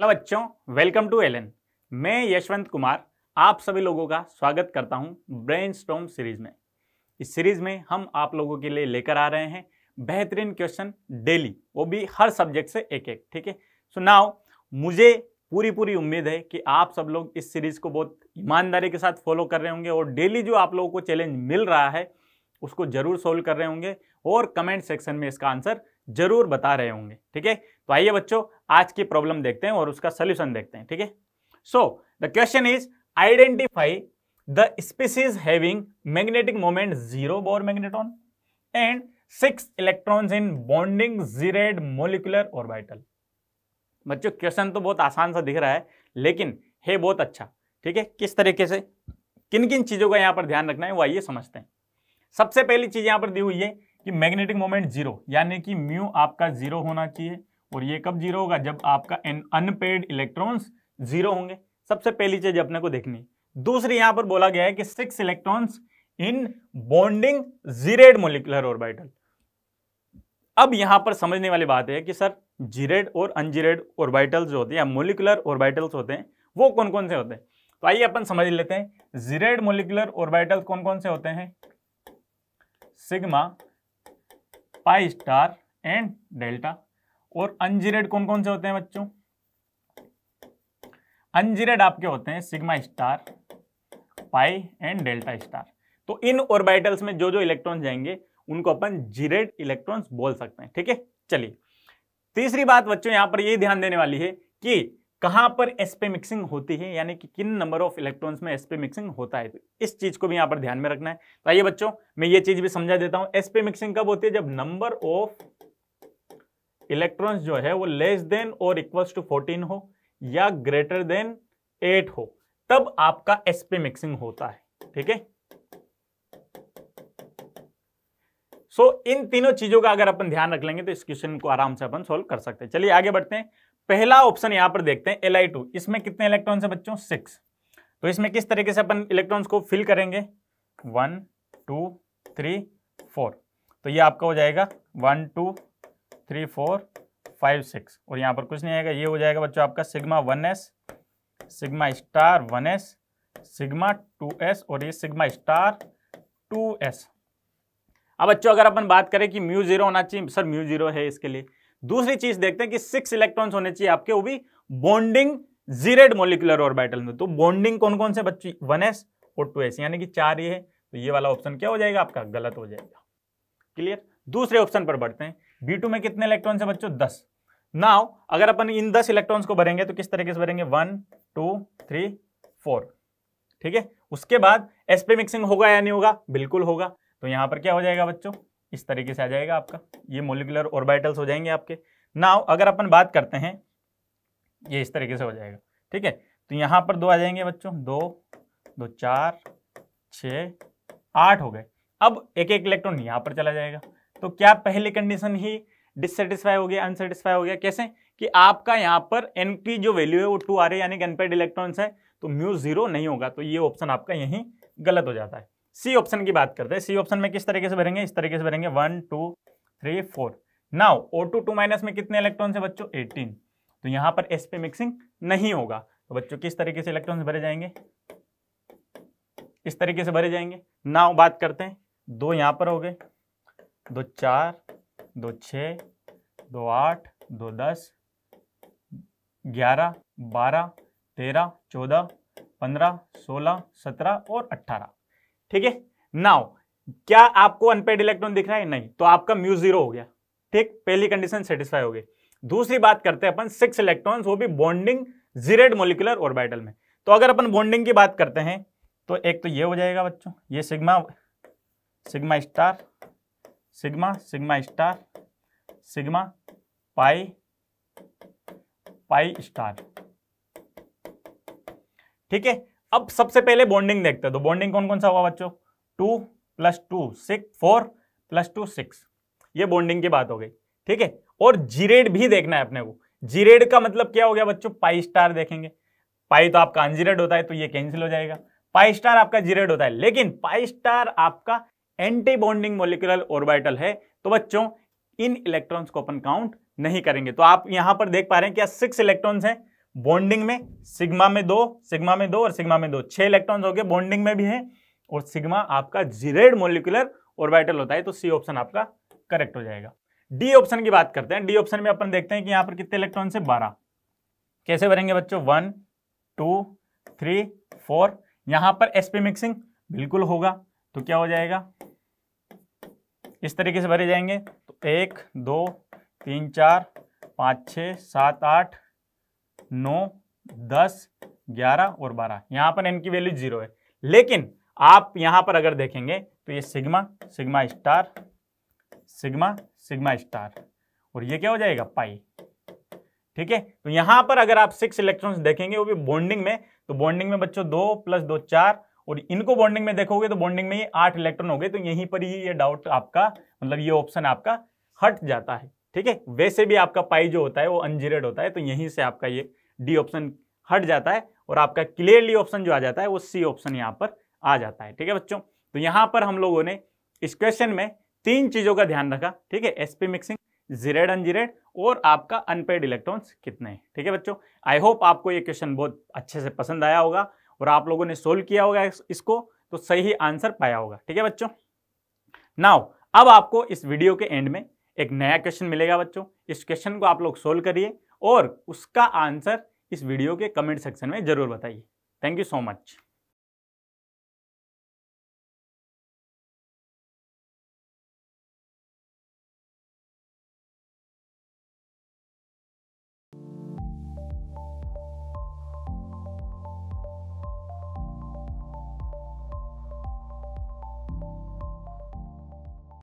hello बच्चों welcome to Elon मैं यशवंत कुमार आप सभी लोगों का स्वागत करता हूं ब्रेन सीरीज में इस सीरीज में हम आप लोगों के लिए लेकर आ रहे हैं बेहतरीन क्वेश्चन डेली वो भी हर सब्जेक्ट से एक एक ठीक है सो नाउ मुझे पूरी पूरी उम्मीद है कि आप सब लोग इस सीरीज को बहुत ईमानदारी के साथ फॉलो कर रहे होंगे और डेली जो आप लोगों को चैलेंज मिल रहा है उसको जरूर सोल्व कर रहे होंगे और कमेंट सेक्शन में इसका आंसर जरूर बता रहे होंगे ठीक है तो आइए बच्चों आज की प्रॉब्लम देखते हैं और उसका सोल्यूशन देखते हैं ठीक है so the question is identify the species having magnetic moment zero Bohr magneton and six electrons in bonding gerade molecular orbital बच्चों क्वेश्चन तो बहुत आसान सा दिख रहा है लेकिन है बहुत अच्छा ठीक है किस तरीके से किन किन चीजों का यहां पर ध्यान रखना है वो आइए समझते हैं सबसे पहली चीज यहां पर दी हुई है कि मैग्नेटिक मोमेंट जीरो यानी कि म्यू आपका जीरो होना चाहिए और ये कब जीरो होगा जब आपका अनपेड इलेक्ट्रॉन्स जीरो होंगे सबसे पहली चीज अपने को देखनी दूसरी यहां पर बोला गया है कि six electrons in bonding gerade molecular orbital अब यहां पर समझने वाली बात है कि सर जीरेड और अनजीरेड ऑर्बिटल्स जो होते हैं या मोलिकुलर ऑर्बिटल्स होते हैं वो कौन कौन से होते हैं तो आइए अपन समझ लेते हैं जीरेड मोलिकुलर ऑर्बिटल्स कौन कौन से होते हैं sigma pi star and delta और अनजीरेड कौन कौन से होते हैं बच्चों अनजीरेड आपके होते हैं sigma star pi and delta star तो इन ऑर्बिटल्स में जो जो इलेक्ट्रॉन जाएंगे उनको अपन जीरेड इलेक्ट्रॉन्स बोल सकते हैं ठीक है चलिए तीसरी बात बच्चों यहां पर ये ध्यान देने वाली है कि कहां पर एसपे मिक्सिंग होती है यानी कि किन नंबर ऑफ इलेक्ट्रॉन्स में एसपी मिक्सिंग होता है तो इस चीज को भी यहां पर ध्यान में रखना है तो आइए बच्चों मैं ये चीज भी समझा देता हूं एसपी मिक्सिंग कब होती है जब नंबर ऑफ इलेक्ट्रॉन्स जो है वो लेस देन और इक्वल्स टू 14 हो या ग्रेटर देन 8 हो तब आपका एसपी मिक्सिंग होता है ठीक है सो इन तीनों चीजों का अगर अपन ध्यान रख लेंगे तो इस क्वेश्चन को आराम से अपन सोल्व कर सकते हैं चलिए आगे बढ़ते हैं पहला ऑप्शन यहां पर देखते हैं Li2 इसमें कितने इलेक्ट्रॉन है बच्चों सिक्स तो इसमें किस तरीके से अपन इलेक्ट्रॉन्स को फिल करेंगे वन टू थ्री फोर तो ये आपका हो जाएगा one two three four five six और यहां पर कुछ नहीं आएगा ये हो जाएगा बच्चों आपका sigma one s sigma star one s sigma two s और ये सिग्मा स्टार टू एस अब बच्चों अगर अपन बात करें कि म्यू जीरो होना चाहिए सर म्यू जीरो है इसके लिए दूसरी चीज देखते हैं कि सिक्स इलेक्ट्रॉन होने चाहिए आपके वो भी बॉन्डिंग जीरेड मोलिकुलर ऑर्बिटल में तो बॉन्डिंग कौन कौन से बच्ची वन एस और टू एस यानी कि चार ये है तो ये वाला ऑप्शन क्या हो जाएगा आपका गलत हो जाएगा क्लियर दूसरे ऑप्शन पर बढ़ते हैं बी में कितने इलेक्ट्रॉन है बच्चों दस नाउ अगर अपन इन दस इलेक्ट्रॉन्स को भरेंगे तो किस तरीके से भरेंगे वन टू थ्री फोर ठीक है उसके बाद एसपी मिक्सिंग होगा या नहीं होगा बिल्कुल होगा तो यहां पर क्या हो जाएगा बच्चों इस तरीके से आ जाएगा आपका ये मोलिकुलर ऑर्बिटल्स हो जाएंगे आपके नाउ अगर अपन बात करते हैं ये इस तरीके से हो जाएगा ठीक है तो यहाँ पर दो आ जाएंगे बच्चों दो दो चार छ आठ हो गए अब एक एक इलेक्ट्रॉन यहाँ पर चला जाएगा तो क्या पहली कंडीशन ही डिससेटिस्फाई हो गया अनसेटिस्फाई हो गया कैसे कि आपका यहाँ पर एन की जो वैल्यू है वो टू आ रही है यानी कि अनपेड इलेक्ट्रॉन्स है तो म्यू जीरो नहीं होगा तो ये ऑप्शन आपका यहीं गलत हो जाता है सी ऑप्शन की बात करते हैं सी ऑप्शन में किस तरीके से भरेंगे इस तरीके से भरेंगे one two three four now O two two minus में कितने इलेक्ट्रॉन है बच्चों एटीन तो यहां पर एस पे मिक्सिंग नहीं होगा तो बच्चों किस तरीके से इलेक्ट्रॉन भरे जाएंगे इस तरीके से भरे जाएंगे नाउ बात करते हैं दो यहां पर हो गए दो चार दो छ दो आठ दो दस ग्यारह बारह तेरह चौदह पंद्रह सोलह सत्रह और अट्ठारह ठीक है नाउ क्या आपको अनपेड इलेक्ट्रॉन दिख रहा है नहीं तो आपका म्यू जीरो हो गया ठीक पहली कंडीशन सेटिस्फाई हो गई दूसरी बात करते हैं अपन सिक्स इलेक्ट्रॉन वो भी बॉन्डिंग जीरेड मोलिकुलर ऑर्बिटल में तो अगर अपन बॉन्डिंग की बात करते हैं तो एक तो ये हो जाएगा बच्चों ये sigma sigma star sigma sigma star sigma pi pi star ठीक है अब सबसे पहले बॉन्डिंग देखते हैं तो बॉन्डिंग कौन कौन सा हुआ बच्चों two plus two six four plus two six ये बॉन्डिंग की बात हो गई ठीक है और जीरेड भी देखना है अपने को जीरेड का मतलब क्या हो गया बच्चों पाई स्टार देखेंगे पाई तो आपका अनजीरेड होता है तो ये कैंसिल हो जाएगा पाई स्टार आपका जीरेड होता है लेकिन पाई स्टार आपका एंटी बॉन्डिंग मोलिकुलर ऑर्बिटल है तो बच्चों इन इलेक्ट्रॉन्स को अपन काउंट नहीं करेंगे तो आप यहां पर देख पा रहे हैं कि सिक्स इलेक्ट्रॉन्स हैं बॉन्डिंग में सिग्मा में दो सिग्मा में दो और सिग्मा में दो छह इलेक्ट्रॉन हो गए बॉन्डिंग में भी है और सिग्मा आपका जीरेड मोलिकुलर ऑर्बिटल होता है तो सी ऑप्शन आपका करेक्ट हो जाएगा डी ऑप्शन की बात करते हैं डी ऑप्शन में अपन देखते हैं कि यहां पर कितने इलेक्ट्रॉन से बारह कैसे भरेंगे बच्चों वन टू थ्री फोर यहां पर एसपी मिक्सिंग बिल्कुल होगा तो क्या हो जाएगा इस तरीके से भरे जाएंगे तो एक दो तीन चार पाँच छ सात आठ नौ दस ग्यारह और बारह यहां पर इनकी वैल्यू जीरो है लेकिन आप यहां पर अगर देखेंगे तो ये sigma sigma star sigma sigma star और ये क्या हो जाएगा पाई ठीक है तो यहां पर अगर आप सिक्स इलेक्ट्रॉन्स देखेंगे वो भी बॉन्डिंग में तो बॉन्डिंग में बच्चों दो प्लस दो चार और इनको बॉन्डिंग में देखोगे तो बॉन्डिंग में ये आठ इलेक्ट्रॉन हो गए तो यहीं पर ही ये डाउट आपका मतलब ये ऑप्शन आपका हट जाता है ठीक है वैसे भी आपका पाई जो होता है वो अनजीरेड होता है तो यहीं से आपका ये डी ऑप्शन हट जाता है और आपका क्लियरली ऑप्शन जो आ जाता है वो सी ऑप्शन यहाँ पर आ जाता है ठीक है बच्चों तो यहाँ पर हम लोगों ने इस क्वेश्चन में तीन चीज़ों का ध्यान रखा ठीक है एसपी मिक्सिंग जीरेड अनजीरेड और आपका अनपेड इलेक्ट्रॉन्स कितने हैं ठीक है बच्चों आई होप आपको ये क्वेश्चन बहुत अच्छे से पसंद आया होगा और आप लोगों ने सोल्व किया होगा इसको तो सही आंसर पाया होगा ठीक है बच्चों नाउ अब आपको इस वीडियो के एंड में एक नया क्वेश्चन मिलेगा बच्चों इस क्वेश्चन को आप लोग सोल्व करिए और उसका आंसर इस वीडियो के कमेंट सेक्शन में ज़रूर बताइए थैंक यू सो मच